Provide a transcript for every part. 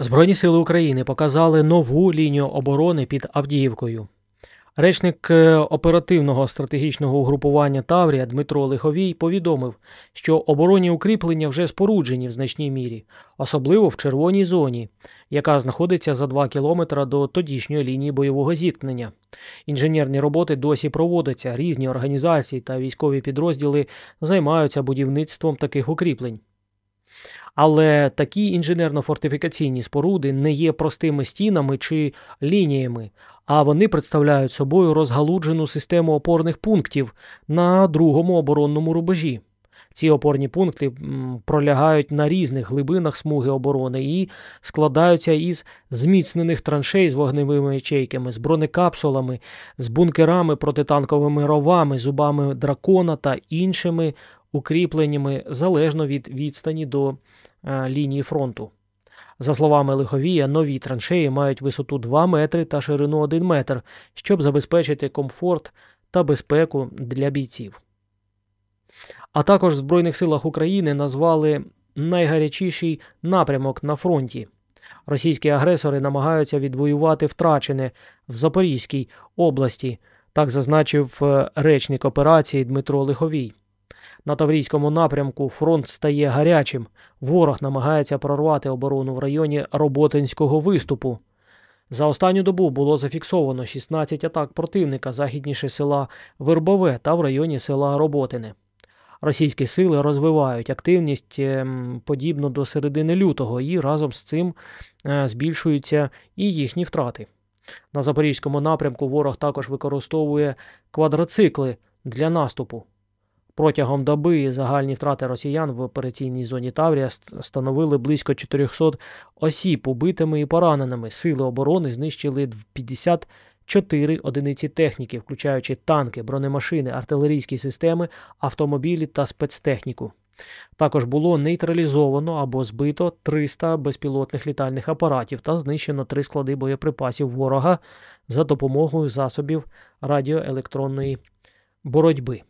Збройні сили України показали нову лінію оборони під Авдіївкою. Речник е, оперативного стратегічного угрупування Таврія Дмитро Лиховій повідомив, що оборонні укріплення вже споруджені в значній мірі, особливо в червоній зоні, яка знаходиться за 2 кілометри до тодішньої лінії бойового зіткнення. Інженерні роботи досі проводяться, різні організації та військові підрозділи займаються будівництвом таких укріплень. Але такі інженерно-фортифікаційні споруди не є простими стінами чи лініями, а вони представляють собою розгалуджену систему опорних пунктів на другому оборонному рубежі. Ці опорні пункти пролягають на різних глибинах смуги оборони і складаються із зміцнених траншей з вогневими ячейками, з бронекапсулами, з бункерами протитанковими ровами, зубами дракона та іншими укріпленнями залежно від відстані до е, лінії фронту. За словами Лиховія, нові траншеї мають висоту 2 метри та ширину 1 метр, щоб забезпечити комфорт та безпеку для бійців. А також в Збройних силах України назвали найгарячіший напрямок на фронті. Російські агресори намагаються відвоювати втрачене в Запорізькій області, так зазначив е, речник операції Дмитро Лиховій. На Таврійському напрямку фронт стає гарячим. Ворог намагається прорвати оборону в районі Роботинського виступу. За останню добу було зафіксовано 16 атак противника західніше села Вербове та в районі села Роботини. Російські сили розвивають активність ем, подібно до середини лютого, і разом з цим е, збільшуються і їхні втрати. На запорізькому напрямку ворог також використовує квадроцикли для наступу. Протягом доби загальні втрати росіян в операційній зоні Таврія становили близько 400 осіб, убитими і пораненими. Сили оборони знищили 54 одиниці техніки, включаючи танки, бронемашини, артилерійські системи, автомобілі та спецтехніку. Також було нейтралізовано або збито 300 безпілотних літальних апаратів та знищено три склади боєприпасів ворога за допомогою засобів радіоелектронної боротьби.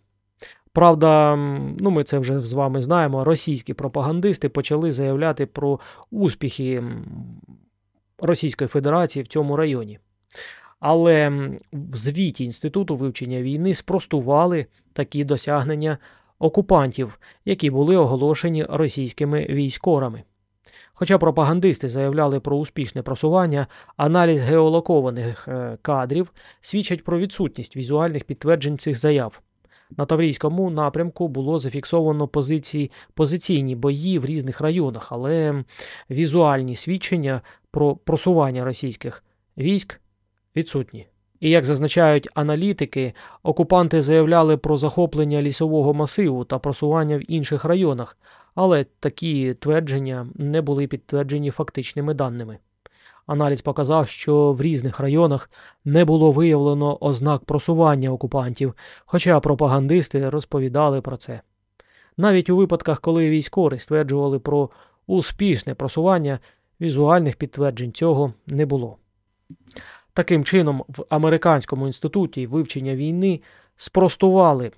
Правда, ну ми це вже з вами знаємо. Російські пропагандисти почали заявляти про успіхи Російської Федерації в цьому районі. Але в звіті Інституту вивчення війни спростували такі досягнення окупантів, які були оголошені російськими військорами. Хоча пропагандисти заявляли про успішне просування, аналіз геолокованих е, кадрів свідчить про відсутність візуальних підтверджень цих заяв. На Таврійському напрямку було зафіксовано позиції, позиційні бої в різних районах, але візуальні свідчення про просування російських військ відсутні. І як зазначають аналітики, окупанти заявляли про захоплення лісового масиву та просування в інших районах, але такі твердження не були підтверджені фактичними даними. Аналіз показав, що в різних районах не було виявлено ознак просування окупантів, хоча пропагандисти розповідали про це. Навіть у випадках, коли військові стверджували про успішне просування, візуальних підтверджень цього не було. Таким чином, в Американському інституті вивчення війни спростували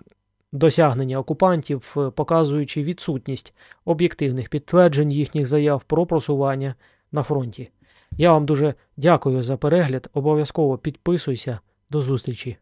досягнення окупантів, показуючи відсутність об'єктивних підтверджень їхніх заяв про просування на фронті. Я вам дуже дякую за перегляд. Обов'язково підписуйся. До зустрічі!